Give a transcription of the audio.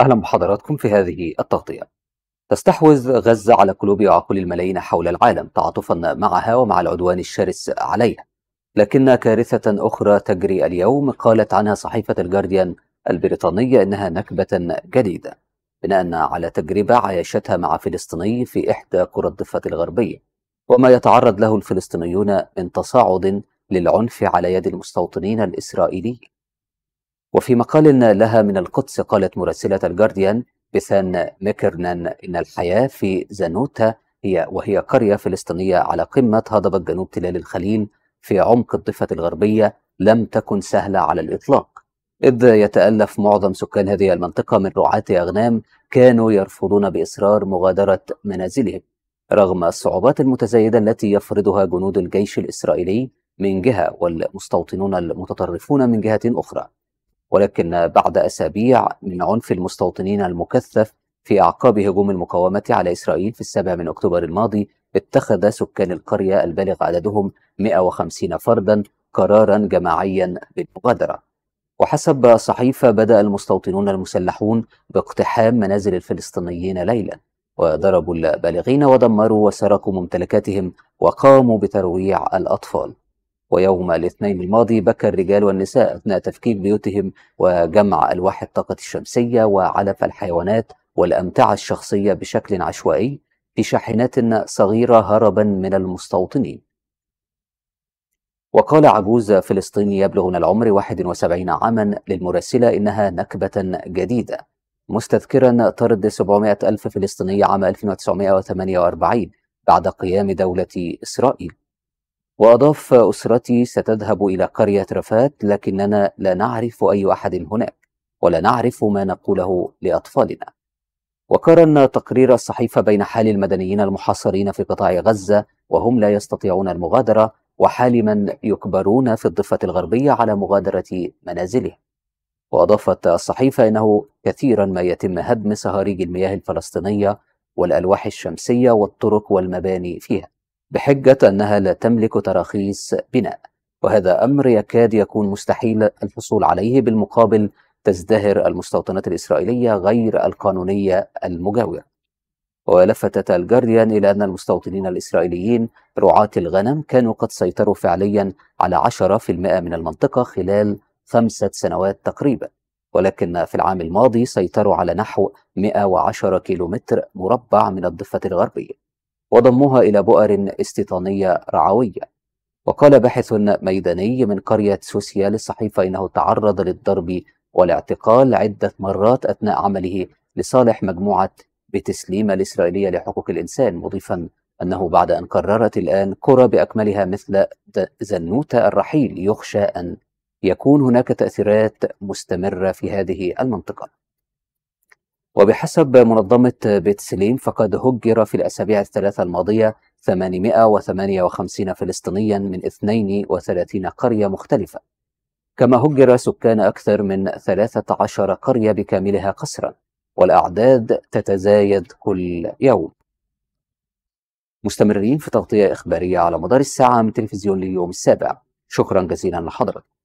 أهلا بحضراتكم في هذه التغطية تستحوذ غزة على قلوب وعقول الملايين حول العالم تعاطفا معها ومع العدوان الشرس عليها لكن كارثة أخرى تجري اليوم قالت عنها صحيفة الجارديان البريطانية إنها نكبة جديدة بناء على تجربة عايشتها مع فلسطيني في إحدى قرى الضفة الغربية وما يتعرض له الفلسطينيون من تصاعد للعنف على يد المستوطنين الإسرائيليين وفي مقال لها من القدس قالت مراسلة الجارديان بثان ميكرنان إن الحياة في زانوتا هي وهي قرية فلسطينية على قمة هضبة جنوب تلال الخليل في عمق الضفة الغربية لم تكن سهلة على الإطلاق إذ يتألف معظم سكان هذه المنطقة من رعاة أغنام كانوا يرفضون بإصرار مغادرة منازلهم رغم الصعوبات المتزايدة التي يفرضها جنود الجيش الإسرائيلي من جهة والمستوطنون المتطرفون من جهة أخرى ولكن بعد أسابيع من عنف المستوطنين المكثف في أعقاب هجوم المقاومة على إسرائيل في السابع من أكتوبر الماضي اتخذ سكان القرية البالغ عددهم 150 فردا قرارا جماعيا بالمغادرة وحسب صحيفة بدأ المستوطنون المسلحون باقتحام منازل الفلسطينيين ليلا وضربوا البالغين ودمروا وسرقوا ممتلكاتهم وقاموا بترويع الأطفال ويوم الاثنين الماضي بكى الرجال والنساء أثناء تفكيك بيوتهم وجمع ألواح الطاقة الشمسية وعلف الحيوانات والأمتعة الشخصية بشكل عشوائي في شاحنات صغيرة هربا من المستوطنين وقال عجوز فلسطيني يبلغ من العمر 71 عاما للمراسلة إنها نكبة جديدة مستذكرا طرد 700 ألف فلسطيني عام 1948 بعد قيام دولة إسرائيل وأضاف أسرتي ستذهب إلى قرية رفات لكننا لا نعرف أي أحد هناك ولا نعرف ما نقوله لأطفالنا وقارن تقرير الصحيفة بين حال المدنيين المحاصرين في قطاع غزة وهم لا يستطيعون المغادرة وحال من يكبرون في الضفة الغربية على مغادرة منازلهم وأضافت الصحيفة أنه كثيرا ما يتم هدم صهاريج المياه الفلسطينية والألواح الشمسية والطرق والمباني فيها بحجة أنها لا تملك تراخيص بناء وهذا أمر يكاد يكون مستحيل الحصول عليه بالمقابل تزدهر المستوطنات الإسرائيلية غير القانونية المجاورة ولفتت الجارديان إلى أن المستوطنين الإسرائيليين رعاة الغنم كانوا قد سيطروا فعليا على 10% من المنطقة خلال خمسة سنوات تقريبا ولكن في العام الماضي سيطروا على نحو 110 كيلومتر مربع من الضفة الغربية وضمها إلى بؤر استيطانية رعوية وقال باحث ميداني من قرية سوسيا للصحيفة إنه تعرض للضرب والاعتقال عدة مرات أثناء عمله لصالح مجموعة بتسليم الإسرائيلية لحقوق الإنسان مضيفا أنه بعد أن قررت الآن قرى بأكملها مثل زنوتة الرحيل يخشى أن يكون هناك تأثيرات مستمرة في هذه المنطقة وبحسب منظمة بيت سليم فقد هجر في الأسابيع الثلاثة الماضية 858 فلسطينيا من 32 قرية مختلفة كما هجر سكان أكثر من 13 قرية بكاملها قسرا والأعداد تتزايد كل يوم مستمرين في تغطية إخبارية على مدار الساعة من تلفزيون اليوم السابع شكرا جزيلا لحضرتك